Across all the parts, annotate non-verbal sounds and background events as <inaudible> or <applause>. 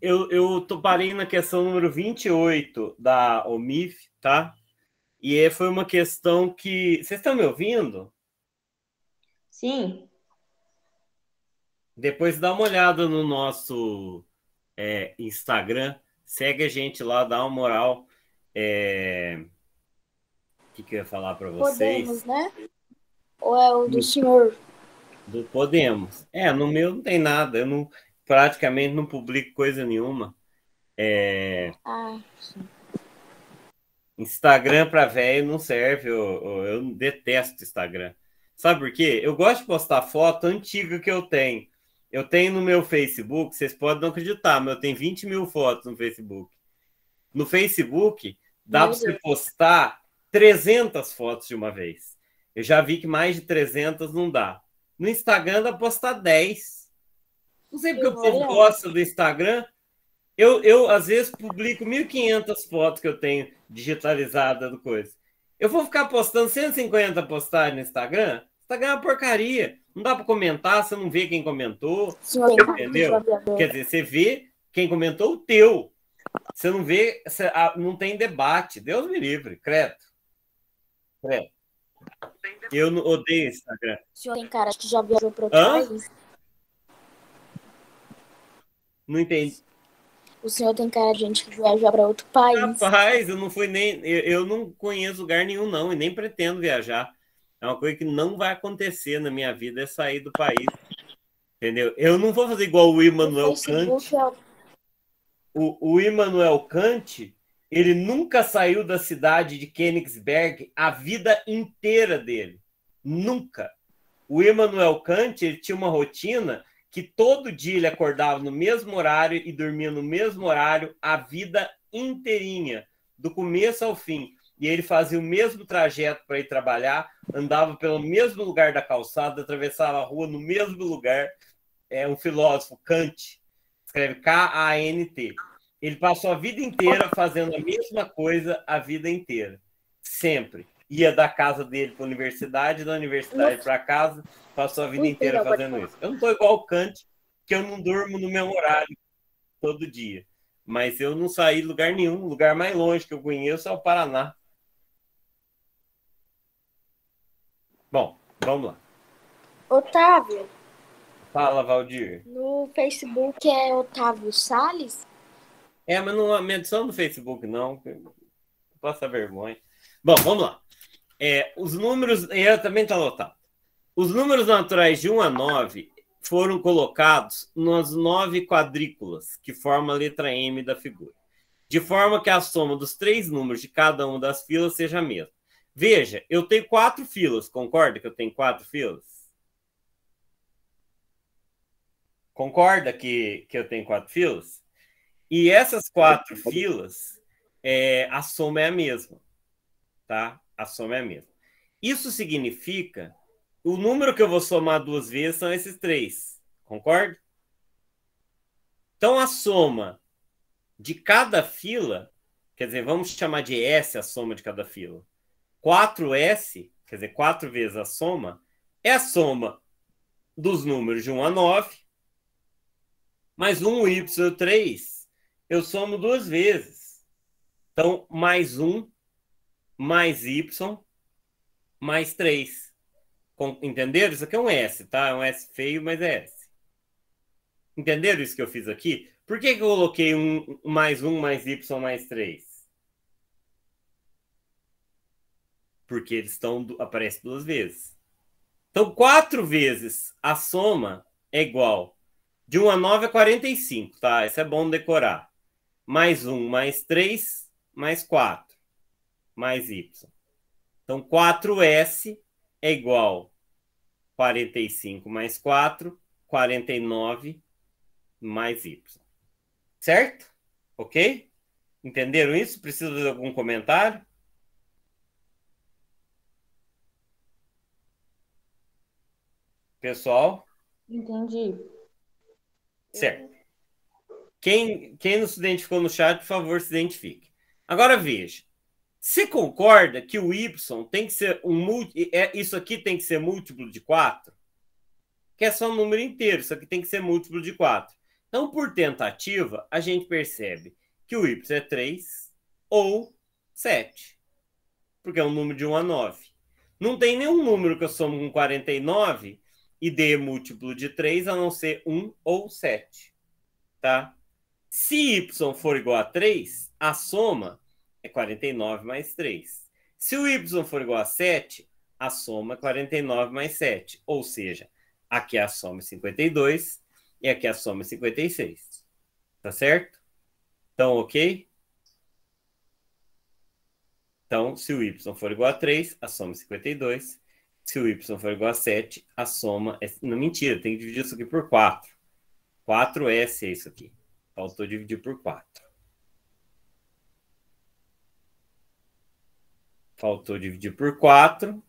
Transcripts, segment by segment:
eu, eu parei na questão número 28 da OMIF, tá? E foi uma questão que. Vocês estão me ouvindo? Sim. Depois dá uma olhada no nosso é, Instagram. Segue a gente lá, dá uma moral. É... O que, que eu ia falar para vocês? Podemos, né? Ou é o do, do senhor? Do Podemos. É, no meu não tem nada. Eu não, praticamente não publico coisa nenhuma. É... Ah, Instagram para velho não serve, eu, eu detesto Instagram. Sabe por quê? Eu gosto de postar foto antiga que eu tenho. Eu tenho no meu Facebook, vocês podem não acreditar, mas eu tenho 20 mil fotos no Facebook. No Facebook, dá para você postar 300 fotos de uma vez. Eu já vi que mais de 300 não dá. No Instagram, dá para postar 10. Não sei porque eu povo gosta do Instagram. Eu, eu, às vezes, publico 1.500 fotos que eu tenho digitalizada do coisa. Eu vou ficar postando 150 postagens no Instagram? Instagram é uma porcaria. Não dá para comentar, você não vê quem comentou. Sim, entendeu? Quer dizer, você vê quem comentou o teu. Você não vê, você, não tem debate. Deus me livre, credo. Credo. Eu odeio Instagram. O senhor tem cara que já viajou para outro Hã? país. Não entendi. O senhor tem cara de gente que viajar para outro país. Rapaz, eu não fui nem. Eu, eu, não conheço lugar nenhum, não, e nem pretendo viajar. É uma coisa que não vai acontecer na minha vida, é sair do país. Entendeu? Eu não vou fazer igual o Immanuel Kant. É o, o Immanuel Kant, ele nunca saiu da cidade de Königsberg a vida inteira dele. Nunca. O Immanuel Kant, ele tinha uma rotina que todo dia ele acordava no mesmo horário e dormia no mesmo horário a vida inteirinha, do começo ao fim. E ele fazia o mesmo trajeto para ir trabalhar, andava pelo mesmo lugar da calçada, atravessava a rua no mesmo lugar. É um filósofo, Kant, escreve K-A-N-T. Ele passou a vida inteira fazendo a mesma coisa a vida inteira, sempre ia da casa dele para a universidade, da universidade para casa, passou a vida inteira fazendo isso. Eu não estou igual o Kant, que eu não durmo no meu horário todo dia. Mas eu não saí de lugar nenhum. O lugar mais longe que eu conheço é o Paraná. Bom, vamos lá. Otávio. Fala, Valdir. No Facebook é Otávio Sales? É, mas não me adiciona no Facebook, não. Passa vergonha. Bom, vamos lá. É, os números. E também está lotado. Os números naturais de 1 a 9 foram colocados nas nove quadrículas que formam a letra M da figura, de forma que a soma dos três números de cada uma das filas seja a mesma. Veja, eu tenho quatro filas, concorda que eu tenho quatro filas? Concorda que, que eu tenho quatro filas? E essas quatro filas, é, a soma é a mesma, tá? a soma é a mesma. Isso significa o número que eu vou somar duas vezes são esses três, concorda? Então a soma de cada fila, quer dizer, vamos chamar de S a soma de cada fila. 4S, quer dizer, 4 vezes a soma, é a soma dos números de 1 a 9, mais 1 y 3, eu somo duas vezes. Então, mais 1 mais Y mais 3. Com, entenderam? Isso aqui é um S, tá? É um S feio, mas é S. Entenderam isso que eu fiz aqui? Por que, que eu coloquei um, mais 1 mais Y mais 3? Porque eles estão aparece duas vezes. Então, quatro vezes a soma é igual de 1 a 9 é 45, tá? Isso é bom decorar. Mais 1, mais 3, mais 4 mais y. Então, 4S é igual 45 mais 4, 49 mais y. Certo? Ok? Entenderam isso? Preciso de algum comentário? Pessoal? Entendi. Certo. Quem, quem não se identificou no chat, por favor, se identifique. Agora veja. Você concorda que o Y tem que ser um múltiplo. É, isso aqui tem que ser múltiplo de 4? Que é só um número inteiro, isso aqui tem que ser múltiplo de 4. Então, por tentativa, a gente percebe que o Y é 3 ou 7. Porque é um número de 1 a 9. Não tem nenhum número que eu somo com 49 e dê múltiplo de 3, a não ser 1 ou 7. Tá? Se Y for igual a 3, a soma é 49 mais 3. Se o y for igual a 7, a soma é 49 mais 7. Ou seja, aqui a soma é 52 e aqui a soma é 56. Tá certo? Então, ok? Então, se o y for igual a 3, a soma é 52. Se o y for igual a 7, a soma é. Não, mentira, tem que dividir isso aqui por 4. 4s é isso aqui. Faltou dividir por 4. Faltou dividir por 4.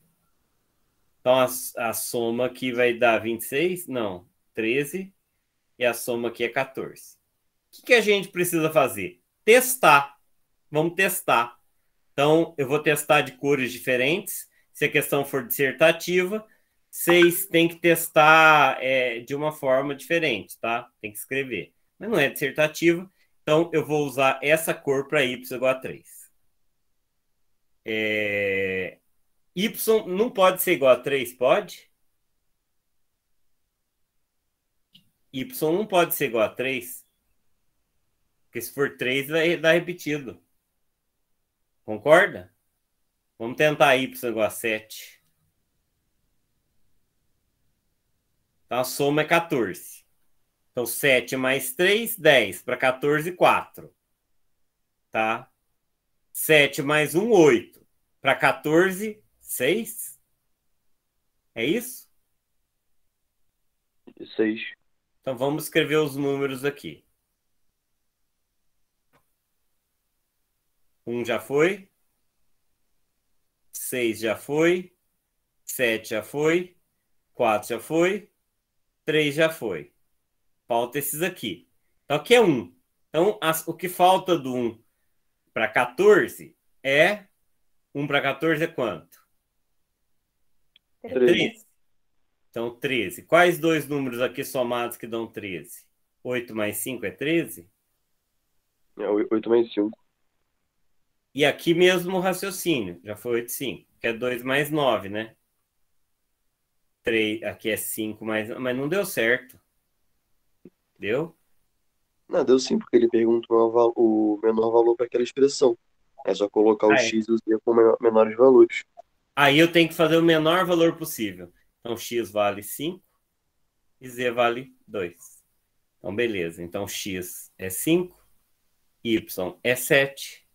Então a, a soma aqui vai dar 26? Não, 13. E a soma aqui é 14. O que, que a gente precisa fazer? Testar. Vamos testar. Então eu vou testar de cores diferentes. Se a questão for dissertativa, vocês têm que testar é, de uma forma diferente, tá? Tem que escrever. Mas não é dissertativa. Então eu vou usar essa cor para y igual a 3. É... Y não pode ser igual a 3, pode? Y não pode ser igual a 3. Porque se for 3, vai dar repetido. Concorda? Vamos tentar Y igual a 7. Então, a soma é 14. Então, 7 mais 3, 10. Para 14, 4. Tá? 7 mais 1, 8. Para 14, 6? É isso? 6. Então vamos escrever os números aqui. 1 já foi. 6 já foi. 7 já foi. 4 já foi. 3 já foi. Falta esses aqui. Então aqui é 1. Então as, o que falta do 1 para 14 é 1 para 14 é quanto? 13. Então, 13. Quais dois números aqui somados que dão 13? 8 mais 5 é 13? É, 8 mais 5. E aqui mesmo o raciocínio, já foi 8, 5, que é 2 mais 9, né? 3, aqui é 5 mais. Mas não deu certo. Deu? Não, ah, deu sim, porque ele pergunta o menor valor para aquela expressão. É só colocar o ah, é. x e o z com menores valores. Aí eu tenho que fazer o menor valor possível. Então, x vale 5 e z vale 2. Então, beleza. Então, x é 5, y é 7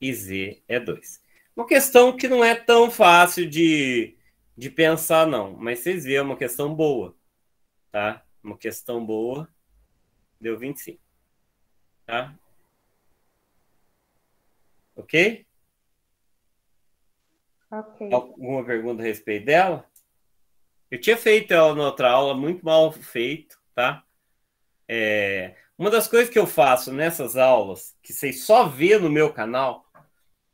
e z é 2. Uma questão que não é tão fácil de, de pensar, não. Mas vocês vêem, é uma questão boa. Tá? Uma questão boa Deu 25. Tá? Ok? Ok. Alguma pergunta a respeito dela? Eu tinha feito ela na outra aula, muito mal feito, tá? É, uma das coisas que eu faço nessas aulas, que vocês só vê no meu canal,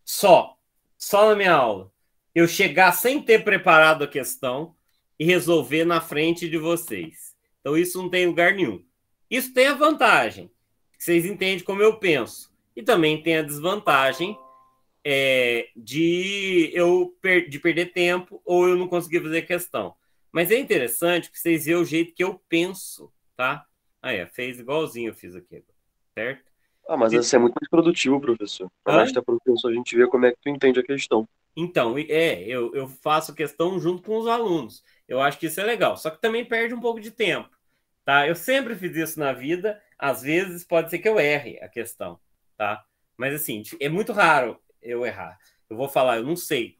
só, só na minha aula, eu chegar sem ter preparado a questão e resolver na frente de vocês. Então isso não tem lugar nenhum. Isso tem a vantagem, vocês entendem como eu penso. E também tem a desvantagem é, de eu per de perder tempo ou eu não conseguir fazer a questão. Mas é interessante que vocês vejam o jeito que eu penso, tá? Ah, é, fez igualzinho eu fiz aqui, certo? Ah, mas você é muito mais produtivo, professor. É ah? professor, a gente vê como é que tu entende a questão. Então, é, eu, eu faço questão junto com os alunos. Eu acho que isso é legal, só que também perde um pouco de tempo. Tá? Eu sempre fiz isso na vida. Às vezes pode ser que eu erre a questão, tá? Mas assim, é muito raro eu errar. Eu vou falar, eu não sei,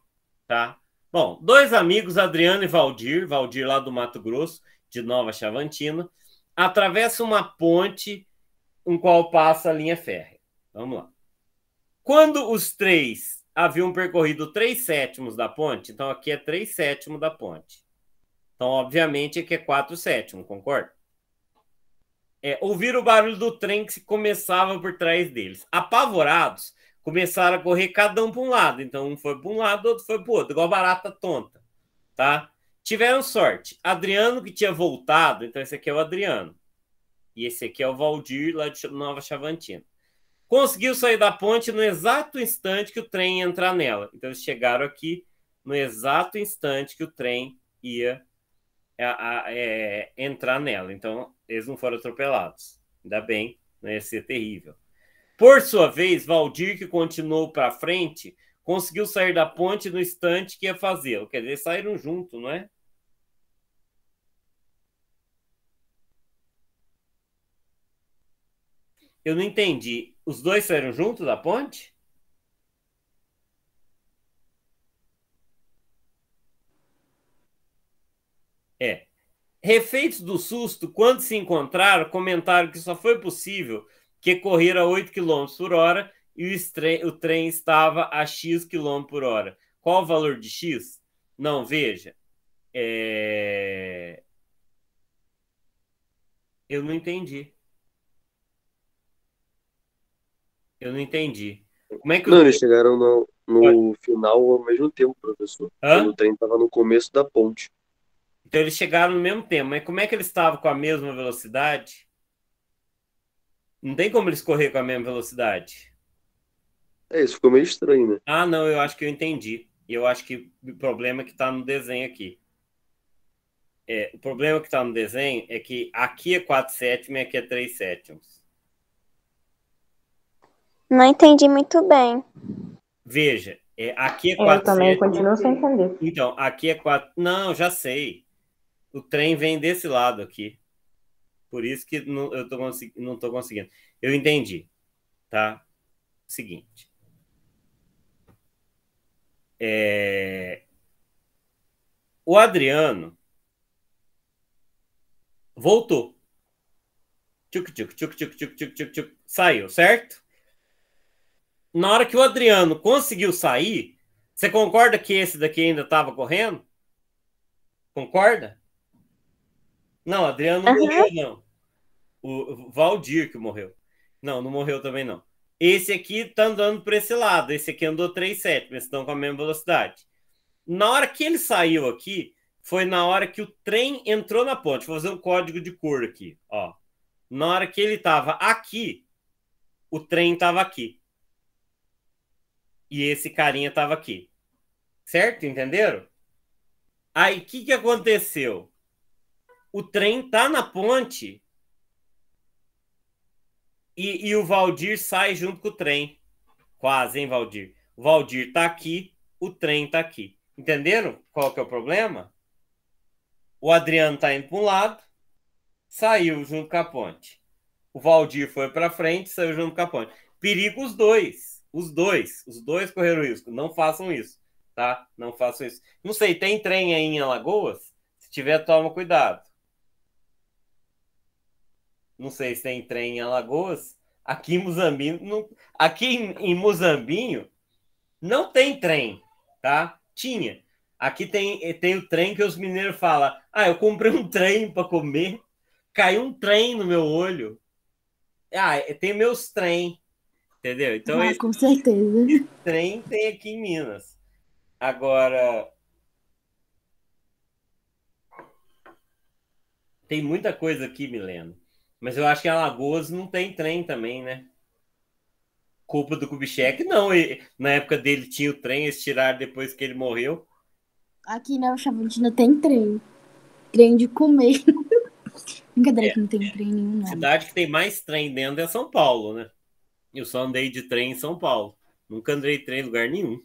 tá? Bom, dois amigos, Adriano e Valdir, Valdir lá do Mato Grosso, de Nova Chavantina, atravessa uma ponte em qual passa a linha férrea. Vamos lá. Quando os três haviam percorrido três sétimos da ponte, então aqui é três sétimos da ponte. Então, obviamente, aqui é quatro sétimos, concorda? é, ouviram o barulho do trem que se começava por trás deles. Apavorados, começaram a correr cada um para um lado. Então, um foi para um lado, outro foi para o outro, igual barata tonta, tá? Tiveram sorte. Adriano, que tinha voltado, então esse aqui é o Adriano. E esse aqui é o Valdir, lá de Nova Chavantina. Conseguiu sair da ponte no exato instante que o trem ia entrar nela. Então, eles chegaram aqui no exato instante que o trem ia é, entrar nela. Então, eles não foram atropelados. Ainda bem, não ia ser terrível. Por sua vez, Valdir, que continuou para frente, conseguiu sair da ponte no instante que ia fazer. Quer dizer, saíram junto, não é? Eu não entendi. Os dois saíram junto da ponte? É. Refeitos do susto, quando se encontraram, comentaram que só foi possível que correr a 8 km por hora e o, trem, o trem estava a X km por hora. Qual o valor de X? Não, veja. É... Eu não entendi. Eu não entendi. Como é que Não, eu... eles chegaram no, no final ao mesmo tempo, professor. O trem estava no começo da ponte. Então eles chegaram no mesmo tempo, mas como é que eles estavam com a mesma velocidade? Não tem como eles correr com a mesma velocidade. É, isso ficou meio estranho, né? Ah, não, eu acho que eu entendi. eu acho que o problema é que está no desenho aqui. É, o problema que está no desenho é que aqui é 4 sétimos e aqui é 3 sétimos. Não entendi muito bem. Veja, é, aqui é 4 é, Eu também sétimos. continuo sem entender. Então, aqui é 4. Não, já sei o trem vem desse lado aqui. Por isso que não, eu tô não estou conseguindo. Eu entendi, tá? Seguinte. É... O Adriano voltou. Tchuc, tchuc, tchuc, tchuc, tchuc, tchuc, tchuc, tchuc. Saiu, certo? Na hora que o Adriano conseguiu sair, você concorda que esse daqui ainda estava correndo? Concorda? Não, Adriano não uhum. morreu, não. O Valdir que morreu. Não, não morreu também, não. Esse aqui tá andando para esse lado. Esse aqui andou 3,7, mas estão com a mesma velocidade. Na hora que ele saiu aqui, foi na hora que o trem entrou na ponte. Vou fazer um código de cor aqui, ó. Na hora que ele tava aqui, o trem tava aqui. E esse carinha tava aqui. Certo? Entenderam? Aí, o que, que aconteceu? o trem tá na ponte e, e o Valdir sai junto com o trem. Quase, hein, Valdir? O Valdir tá aqui, o trem tá aqui. Entenderam qual que é o problema? O Adriano tá indo para um lado, saiu junto com a ponte. O Valdir foi para frente, saiu junto com a ponte. Perigo os dois. Os dois. Os dois correram risco. Não façam isso, tá? Não façam isso. Não sei, tem trem aí em Alagoas? Se tiver, toma cuidado não sei se tem trem em Alagoas, aqui em Muzambinho, não, aqui em, em Muzambinho não tem trem, tá? Tinha. Aqui tem, eh, tem o trem que os mineiros falam: ah, eu comprei um trem para comer, caiu um trem no meu olho. Ah, eh, tem meus trem, entendeu? Então, ah, esse, com certeza. trem tem aqui em Minas. Agora. Tem muita coisa aqui, Milena. Mas eu acho que em Alagoas não tem trem também, né? Culpa do Kubitschek, não. na época dele tinha o trem, eles tiraram depois que ele morreu. Aqui na né, Chavantina tem trem. Trem de comer. <laughs> Brincadeira é. que não tem é. trem nenhum. A né? cidade que tem mais trem dentro é São Paulo, né? Eu só andei de trem em São Paulo. Nunca andei de trem em lugar nenhum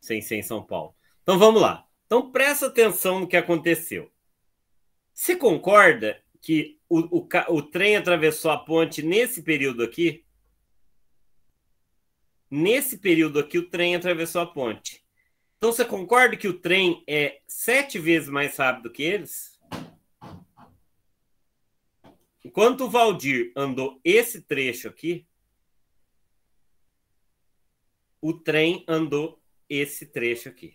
sem ser em São Paulo. Então vamos lá. Então presta atenção no que aconteceu. Você concorda que o, o, o trem atravessou a ponte nesse período aqui. Nesse período aqui, o trem atravessou a ponte. Então, você concorda que o trem é sete vezes mais rápido que eles? Enquanto o Valdir andou esse trecho aqui, o trem andou esse trecho aqui.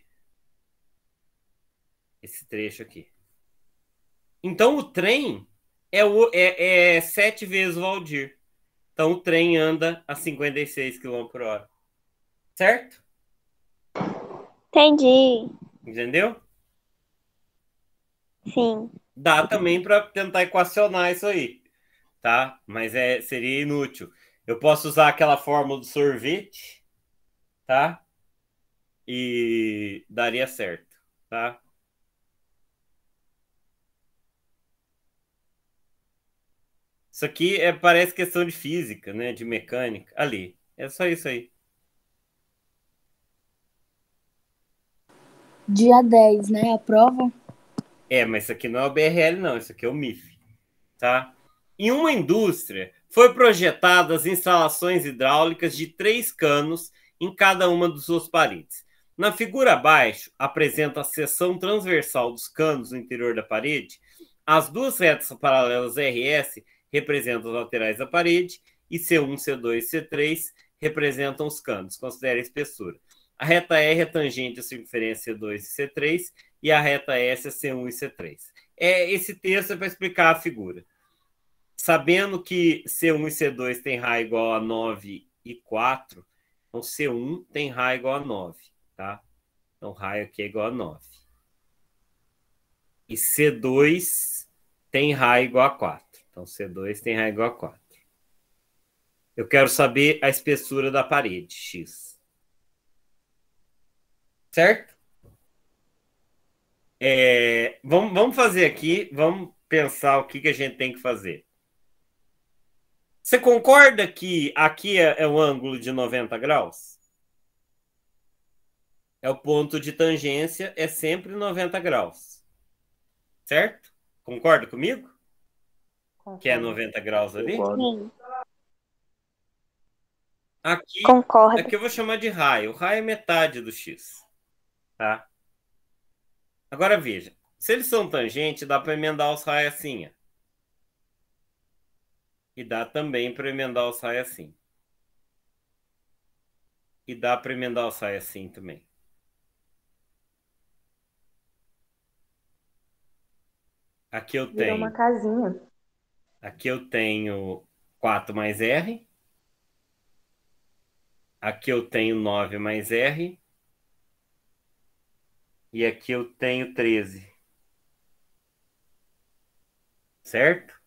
Esse trecho aqui. Então, o trem é, o, é, é sete vezes o Aldir. Então o trem anda a 56 km por hora. Certo? Entendi. Entendeu? Sim. Dá também para tentar equacionar isso aí, tá? Mas é, seria inútil. Eu posso usar aquela fórmula do sorvete, tá? E daria certo, tá? Isso aqui é, parece questão de física, né? De mecânica. Ali. É só isso aí. Dia 10, né? A prova? É, mas isso aqui não é o BRL, não. Isso aqui é o MIF. Tá? Em uma indústria, foi projetadas instalações hidráulicas de três canos em cada uma dos suas paredes. Na figura abaixo, apresenta a seção transversal dos canos no interior da parede. As duas retas paralelas RS representam as laterais da parede, e C1, C2 C3 representam os cantos, considere a espessura. A reta R é tangente à circunferência C2 e C3, e a reta S é C1 e C3. É, esse texto é para explicar a figura. Sabendo que C1 e C2 têm raio igual a 9 e 4, então C1 tem raio igual a 9, tá? Então raio aqui é igual a 9. E C2 tem raio igual a 4. Então C2 tem raiz igual a 4. Eu quero saber a espessura da parede, X. Certo? É, vamos, vamos fazer aqui, vamos pensar o que, que a gente tem que fazer. Você concorda que aqui é, é o ângulo de 90 graus? É o ponto de tangência, é sempre 90 graus. Certo? Concorda comigo? que é 90 graus ali. Sim. Aqui, Concordo. aqui eu vou chamar de raio. O raio é metade do x. Tá? Agora veja, se eles são tangentes, dá para emendar os raios assim. Ó. E dá também para emendar os raios assim. E dá para emendar os raios assim também. Aqui eu Virou tenho. uma casinha. Aqui eu tenho 4 mais R. Aqui eu tenho 9 mais R. E aqui eu tenho 13. Certo?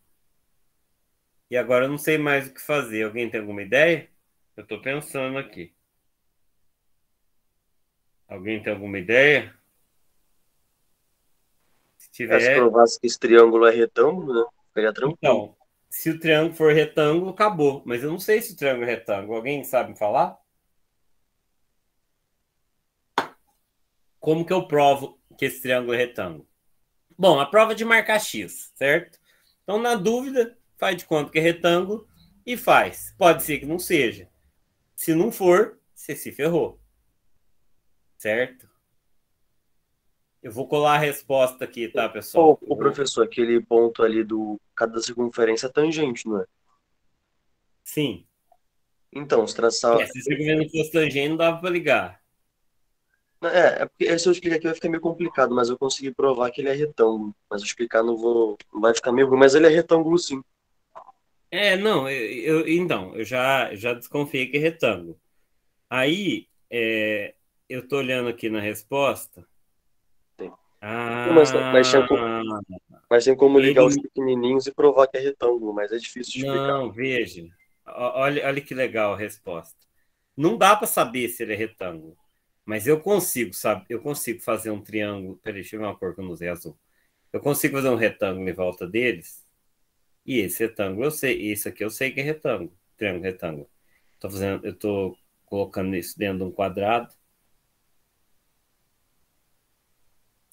E agora eu não sei mais o que fazer. Alguém tem alguma ideia? Eu estou pensando aqui. Alguém tem alguma ideia? Se tiver. Mas provar que esse triângulo é retângulo, né? Seria tranquilo. Então, se o triângulo for retângulo, acabou. Mas eu não sei se o triângulo é retângulo. Alguém sabe me falar? Como que eu provo que esse triângulo é retângulo? Bom, a prova de marcar X, certo? Então, na dúvida, faz de conta que é retângulo e faz. Pode ser que não seja. Se não for, você se ferrou. Certo? Eu vou colar a resposta aqui, tá, pessoal? O professor, aquele ponto ali do cada circunferência é tangente, não é? Sim. Então, se traçar. É, se esse fosse tangente, não dava para ligar. É, é porque se eu explicar aqui vai ficar meio complicado, mas eu consegui provar que ele é retângulo. Mas eu explicar não vou. Vai ficar meio ruim, mas ele é retângulo sim. É, não, eu, eu então, eu já, já desconfiei que é retângulo. Aí, é, eu tô olhando aqui na resposta. Ah, mas, mas, tinha como, ah. mas tem como ligar ele... os pequenininhos e provar que é retângulo, mas é difícil de explicar. Não, veja. Olha, olha que legal a resposta. Não dá para saber se ele é retângulo, mas eu consigo, sabe? Eu consigo fazer um triângulo. Peraí, deixa eu ver uma cor que eu não usei azul. Eu consigo fazer um retângulo em volta deles. E esse retângulo eu sei, isso aqui eu sei que é retângulo, triângulo retângulo. Tô fazendo, eu estou colocando isso dentro de um quadrado.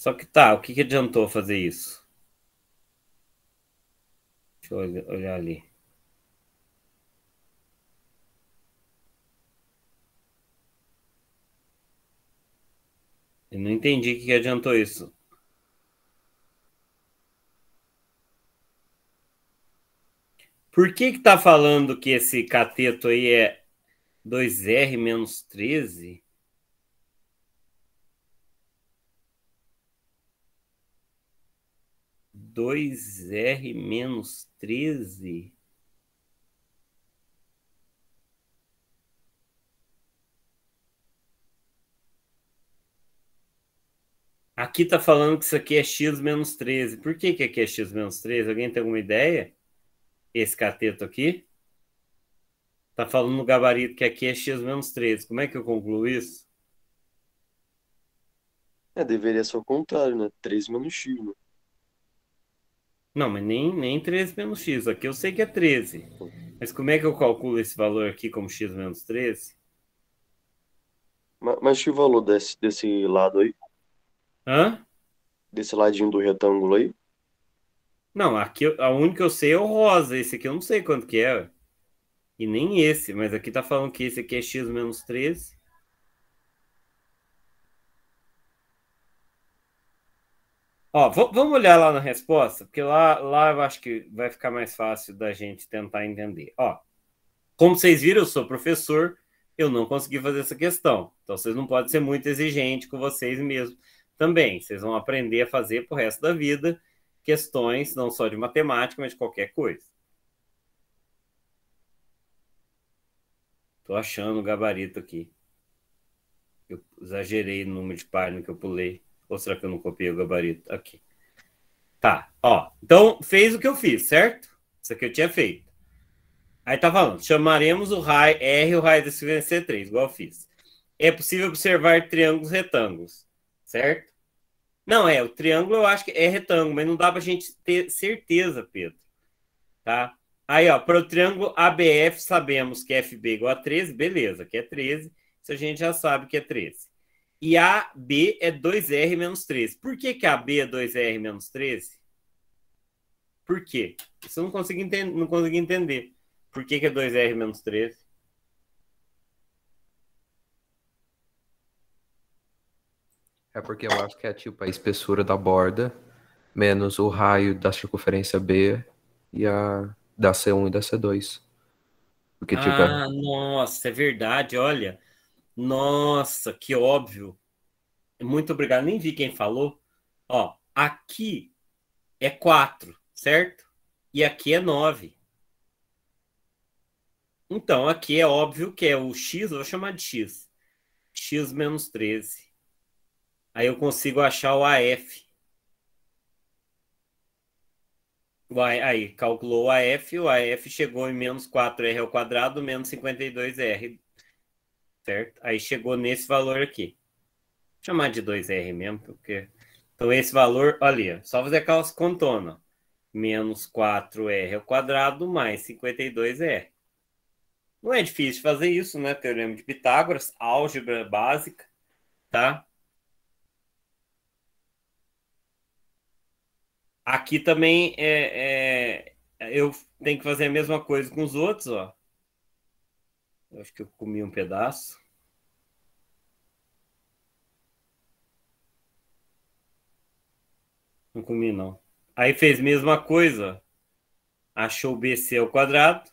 Só que tá, o que, que adiantou fazer isso? Deixa eu olhar ali. Eu não entendi o que, que adiantou isso. Por que que tá falando que esse cateto aí é 2R menos 13? 2R menos 13. Aqui está falando que isso aqui é x menos 13. Por que, que aqui é x menos 13? Alguém tem alguma ideia? Esse cateto aqui? Está falando no gabarito que aqui é x menos 13. Como é que eu concluo isso? É, deveria ser o contrário, né? 3 menos x, né? Não, mas nem, nem 13 menos x. Aqui eu sei que é 13. Mas como é que eu calculo esse valor aqui como x menos 13? Mas, mas que valor desse, desse lado aí? Hã? Desse ladinho do retângulo aí? Não, aqui a única que eu sei é o rosa. Esse aqui eu não sei quanto que é. E nem esse, mas aqui tá falando que esse aqui é x menos 13. Ó, vamos olhar lá na resposta, porque lá, lá eu acho que vai ficar mais fácil da gente tentar entender. Ó, como vocês viram, eu sou professor, eu não consegui fazer essa questão. Então vocês não podem ser muito exigentes com vocês mesmos também. Vocês vão aprender a fazer o resto da vida questões não só de matemática, mas de qualquer coisa. Tô achando o gabarito aqui. Eu exagerei o número de páginas que eu pulei. Ou será que eu não copiei o gabarito? Aqui. Tá, ó. Então, fez o que eu fiz, certo? Isso aqui eu tinha feito. Aí tá falando, chamaremos o raio R o raio desse C3, igual eu fiz. É possível observar triângulos retângulos, certo? Não, é, o triângulo eu acho que é retângulo, mas não dá pra gente ter certeza, Pedro. Tá? Aí, ó, para o triângulo ABF, sabemos que FB igual a 13, beleza, que é 13, isso a gente já sabe que é 13. E AB é 2R menos 13. Por que, que AB é 2R menos 13? Por quê? Isso eu não consigo, entender, não consigo entender. Por que, que é 2R menos 13? É porque eu acho que é tipo a espessura da borda menos o raio da circunferência B e a da C1 e da C2. Porque, tipo, é ah, é... nossa, é verdade, olha. Nossa, que óbvio. Muito obrigado. Nem vi quem falou. Ó, aqui é 4, certo? E aqui é 9. Então, aqui é óbvio que é o x, eu vou chamar de x. x menos 13. Aí eu consigo achar o AF. aí, calculou o AF, o AF chegou em menos 4R ao quadrado, menos 52R certo? Aí chegou nesse valor aqui. Vou chamar de 2R mesmo, porque... Então, esse valor, olha, só fazer aquelas contona. Menos 4R ao quadrado mais 52R. Não é difícil fazer isso, né? Teorema de Pitágoras, álgebra básica, tá? Aqui também é, é, eu tenho que fazer a mesma coisa com os outros, ó. Eu acho que eu comi um pedaço. Não comi, não. Aí fez mesma coisa. Achou BC ao quadrado.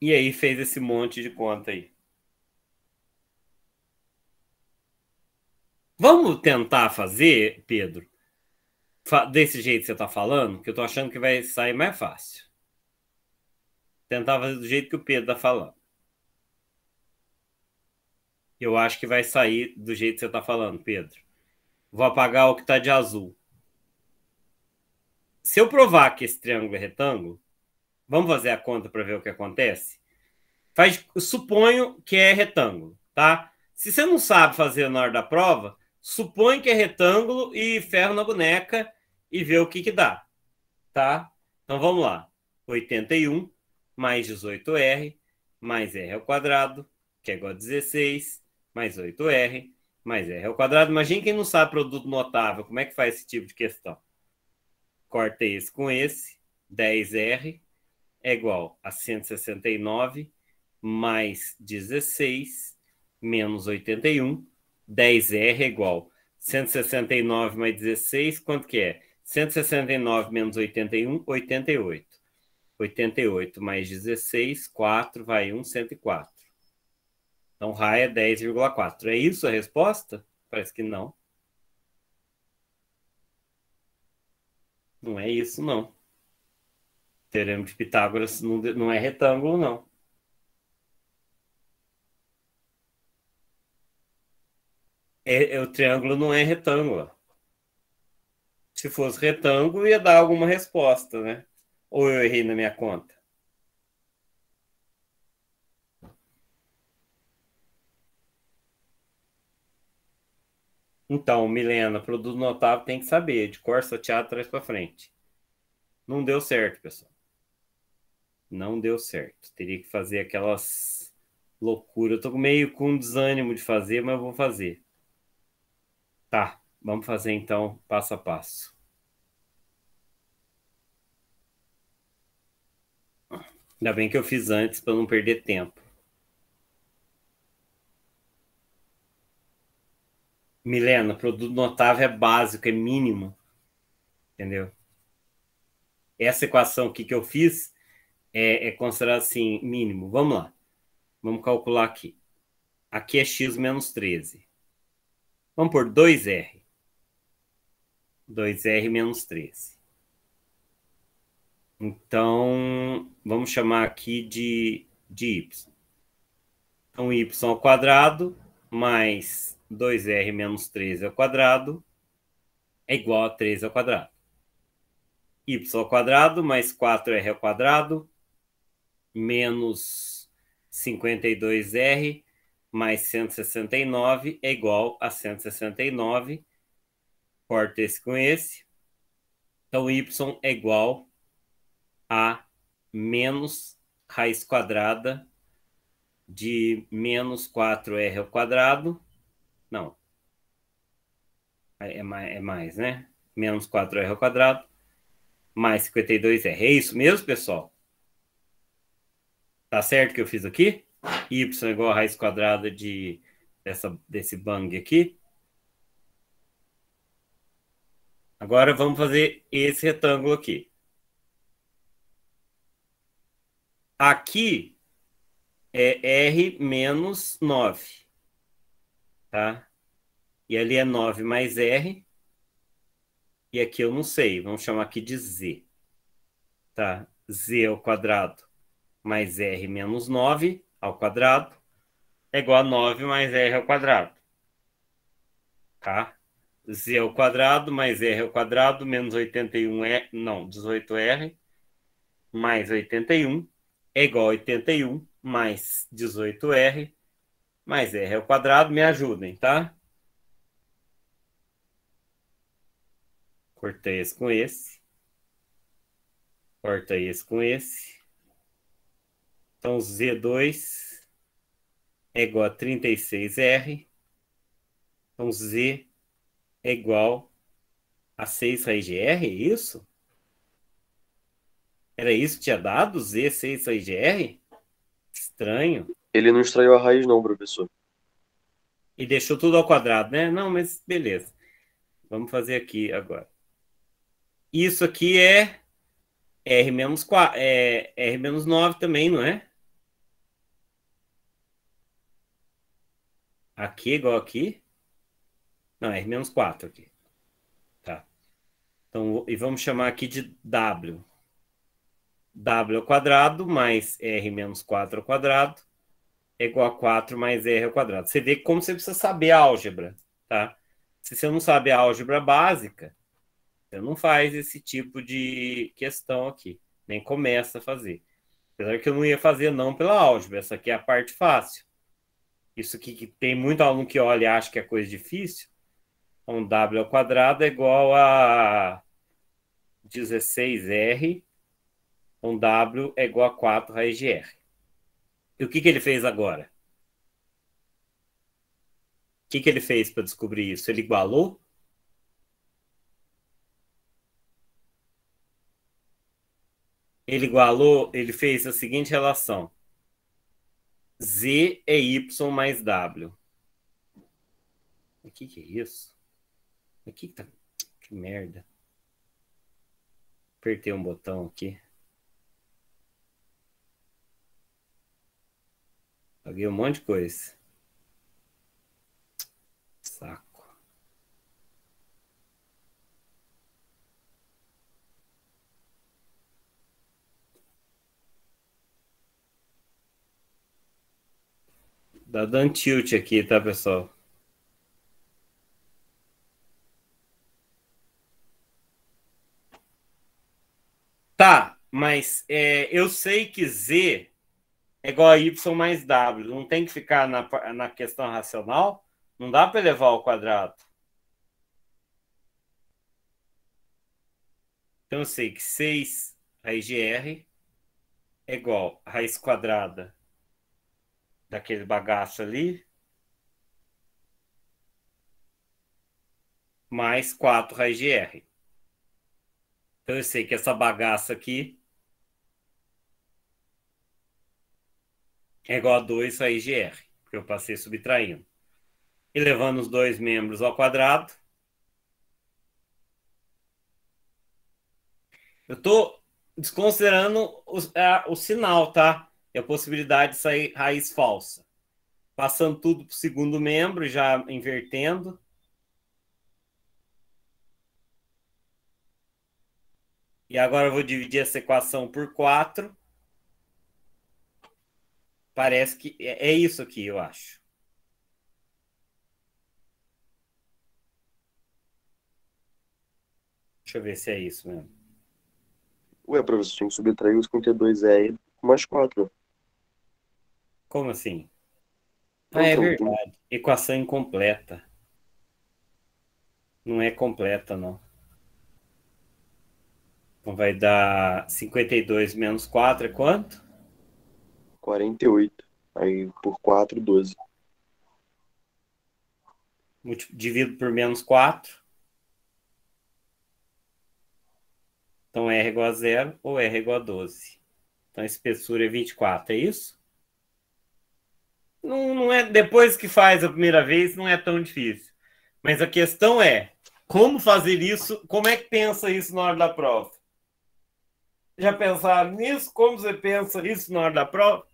E aí fez esse monte de conta aí. Vamos tentar fazer, Pedro, desse jeito que você está falando, que eu estou achando que vai sair mais fácil tentar fazer do jeito que o Pedro tá falando. Eu acho que vai sair do jeito que você tá falando, Pedro. Vou apagar o que tá de azul. Se eu provar que esse triângulo é retângulo, vamos fazer a conta para ver o que acontece? Faz, suponho que é retângulo, tá? Se você não sabe fazer na hora da prova, supõe que é retângulo e ferro na boneca e vê o que que dá, tá? Então vamos lá. 81 mais 18R, mais R ao quadrado, que é igual a 16, mais 8R, mais R ao quadrado. Imagina quem não sabe produto notável, como é que faz esse tipo de questão? Corta esse com esse, 10R é igual a 169 mais 16 menos 81, 10R é igual 169 mais 16, quanto que é? 169 menos 81, 88. 88 mais 16, 4 vai 1, 104. Então, raio é 10,4. É isso a resposta? Parece que não. Não é isso, não. O teorema de Pitágoras não, não é retângulo, não. É, é, o triângulo não é retângulo. Se fosse retângulo, ia dar alguma resposta, né? Ou eu errei na minha conta? Então, Milena, produto notável tem que saber, de cor sorteado atrás para frente. Não deu certo, pessoal. Não deu certo. Teria que fazer aquelas loucuras. Eu tô meio com desânimo de fazer, mas eu vou fazer. Tá, vamos fazer então passo a passo. Ainda bem que eu fiz antes para não perder tempo. Milena, produto notável é básico, é mínimo. Entendeu? Essa equação aqui que eu fiz é, é considerada assim, mínimo. Vamos lá. Vamos calcular aqui. Aqui é x menos 13. Vamos por 2r. 2r menos 13. Então, vamos chamar aqui de, de y. Então, y ao quadrado mais 2r menos 3 ao quadrado é igual a 3 ao quadrado. y ao quadrado mais 4r ao quadrado menos 52r mais 169 é igual a 169. Corta esse com esse. Então, y é igual a menos raiz quadrada de menos 4r ao quadrado. Não. É mais, é mais, né? Menos 4r ao quadrado mais 52r. É isso mesmo, pessoal? Tá certo que eu fiz aqui? y igual a raiz quadrada de essa, desse bang aqui. Agora vamos fazer esse retângulo aqui. Aqui é R menos 9, tá? E ali é 9 mais R. E aqui eu não sei, vamos chamar aqui de Z, tá? Z ao quadrado mais R menos 9 ao quadrado é igual a 9 mais R ao quadrado, tá? Z ao quadrado mais R ao quadrado menos 81, R, não, 18R mais 81 é igual a 81 mais 18R mais R ao quadrado. Me ajudem, tá? Cortei esse com esse. Corta esse com esse. Então, Z2 é igual a 36R. Então, Z é igual a 6 raiz de R, é isso? Era isso que tinha dado? z i r Estranho. Ele não extraiu a raiz, não, professor. E deixou tudo ao quadrado, né? Não, mas beleza. Vamos fazer aqui agora. Isso aqui é R menos 4, é R menos 9 também, não é? Aqui é igual aqui. Não, R menos 4 aqui. Tá. Então, e vamos chamar aqui de W w ao quadrado mais r menos 4 ao quadrado é igual a 4 mais r ao quadrado. Você vê como você precisa saber álgebra, tá? Se você não sabe a álgebra básica, você não faz esse tipo de questão aqui, nem começa a fazer. Apesar que eu não ia fazer não pela álgebra, essa aqui é a parte fácil. Isso aqui que tem muito aluno que olha e acha que é coisa difícil. Então, w ao quadrado é igual a 16r um W é igual a 4 raiz de R. E o que, que ele fez agora? O que, que ele fez para descobrir isso? Ele igualou? Ele igualou, ele fez a seguinte relação. Z é Y mais W. O que, que é isso? O que, que tá. Que merda. Apertei um botão aqui. Paguei um monte de coisa. Saco. Tá dando tilt aqui, tá, pessoal? Tá, mas é, eu sei que Z é igual a Y mais W. Não tem que ficar na, na questão racional? Não dá para elevar ao quadrado. Então eu sei que 6 raiz de R é igual a raiz quadrada daquele bagaço ali, mais 4 raiz de R. Então eu sei que essa bagaça aqui é igual a 2 raiz de R, porque eu passei subtraindo. Elevando os dois membros ao quadrado. Eu estou desconsiderando o, a, o sinal, tá? E a possibilidade de sair raiz falsa. Passando tudo para o segundo membro, já invertendo. E agora eu vou dividir essa equação por 4 parece que é, é isso aqui, eu acho. Deixa eu ver se é isso mesmo. Ué, professor, tem que subtrair os 52E é, mais 4. Como assim? Ah, é então, verdade. Equação incompleta. Não é completa, não. Então vai dar 52 menos 4 é quanto? 48. Aí por 4, 12. Divido por menos 4. Então R igual a 0 ou R igual a 12. Então a espessura é 24, é isso? Não, não é depois que faz a primeira vez, não é tão difícil. Mas a questão é como fazer isso, como é que pensa isso na hora da prova? Já pensaram nisso? Como você pensa isso na hora da prova?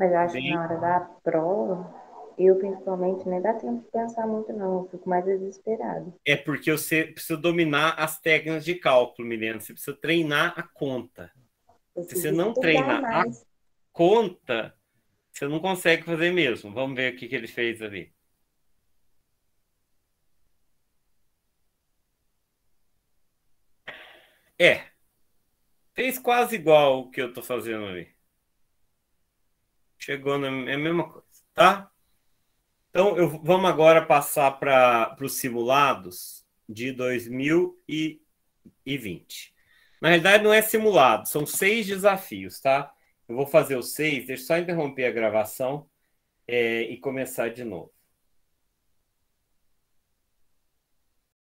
Mas eu acho Bem... que na hora da prova, eu principalmente nem dá tempo de pensar muito, não. Eu fico mais desesperado. É porque você precisa dominar as técnicas de cálculo, Milena. Você precisa treinar a conta. Se você não treinar mais. a conta, você não consegue fazer mesmo. Vamos ver o que, que ele fez ali. É. Fez quase igual o que eu tô fazendo ali chegou na é a mesma coisa, tá? Então, eu, vamos agora passar para os simulados de 2020. Na realidade, não é simulado, são seis desafios, tá? Eu vou fazer os seis, deixa eu só interromper a gravação é, e começar de novo.